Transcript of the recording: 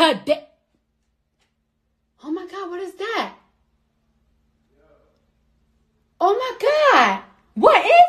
Today. Oh my God, what is that? Oh my God. What is